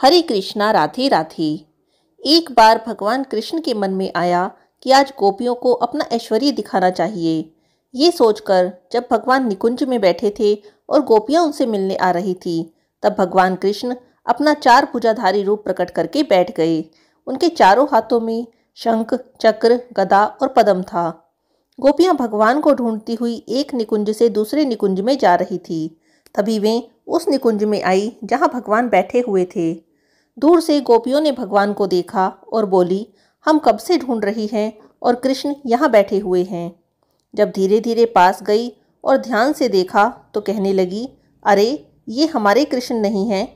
हरे कृष्णा राधे राधे एक बार भगवान कृष्ण के मन में आया कि आज गोपियों को अपना ऐश्वर्य दिखाना चाहिए ये सोचकर जब भगवान निकुंज में बैठे थे और गोपियाँ उनसे मिलने आ रही थी तब भगवान कृष्ण अपना चार पूजाधारी रूप प्रकट करके बैठ गए उनके चारों हाथों में शंख चक्र गदा और पदम था गोपियाँ भगवान को ढूंढती हुई एक निकुंज से दूसरे निकुंज में जा रही थी तभी वे उस निकुंज में आई जहाँ भगवान बैठे हुए थे दूर से गोपियों ने भगवान को देखा और बोली हम कब से ढूंढ रही हैं और कृष्ण यहाँ बैठे हुए हैं जब धीरे धीरे पास गई और ध्यान से देखा तो कहने लगी अरे ये हमारे कृष्ण नहीं हैं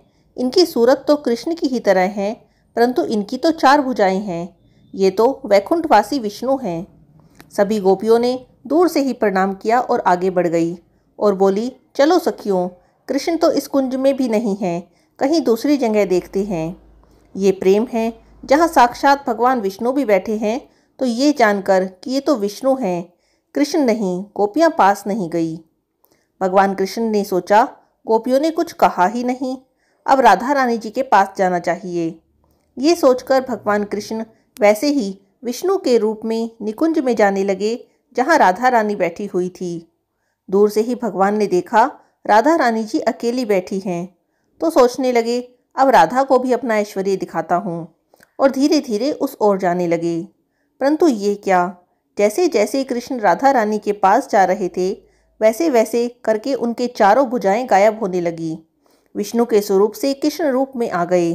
इनकी सूरत तो कृष्ण की ही तरह है परंतु इनकी तो चार भुजाएं हैं ये तो वैकुंठवासी विष्णु हैं सभी गोपियों ने दूर से ही प्रणाम किया और आगे बढ़ गई और बोली चलो सखियों कृष्ण तो इस कुंज में भी नहीं हैं कहीं दूसरी जगह देखते हैं ये प्रेम है जहाँ साक्षात भगवान विष्णु भी बैठे हैं तो ये जानकर कि ये तो विष्णु हैं कृष्ण नहीं गोपियाँ पास नहीं गई भगवान कृष्ण ने सोचा गोपियों ने कुछ कहा ही नहीं अब राधा रानी जी के पास जाना चाहिए ये सोचकर भगवान कृष्ण वैसे ही विष्णु के रूप में निकुंज में जाने लगे जहाँ राधा रानी बैठी हुई थी दूर से ही भगवान ने देखा राधा रानी जी अकेली बैठी हैं तो सोचने लगे अब राधा को भी अपना ऐश्वर्य दिखाता हूँ और धीरे धीरे उस ओर जाने लगे परंतु ये क्या जैसे जैसे कृष्ण राधा रानी के पास जा रहे थे वैसे वैसे करके उनके चारों भुजाएं गायब होने लगी विष्णु के स्वरूप से कृष्ण रूप में आ गए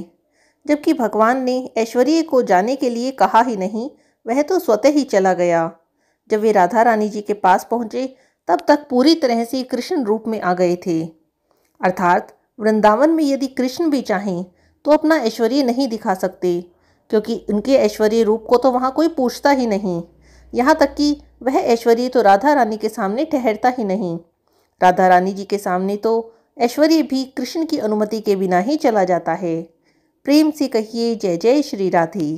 जबकि भगवान ने ऐश्वर्य को जाने के लिए कहा ही नहीं वह तो स्वतः ही चला गया जब वे राधा रानी जी के पास पहुँचे तब तक पूरी तरह से कृष्ण रूप में आ गए थे अर्थात वृंदावन में यदि कृष्ण भी चाहें तो अपना ऐश्वर्य नहीं दिखा सकते क्योंकि उनके ऐश्वर्य रूप को तो वहाँ कोई पूछता ही नहीं यहाँ तक कि वह ऐश्वर्य तो राधा रानी के सामने ठहरता ही नहीं राधा रानी जी के सामने तो ऐश्वर्य भी कृष्ण की अनुमति के बिना ही चला जाता है प्रेम से कहिए जय जय श्री राधे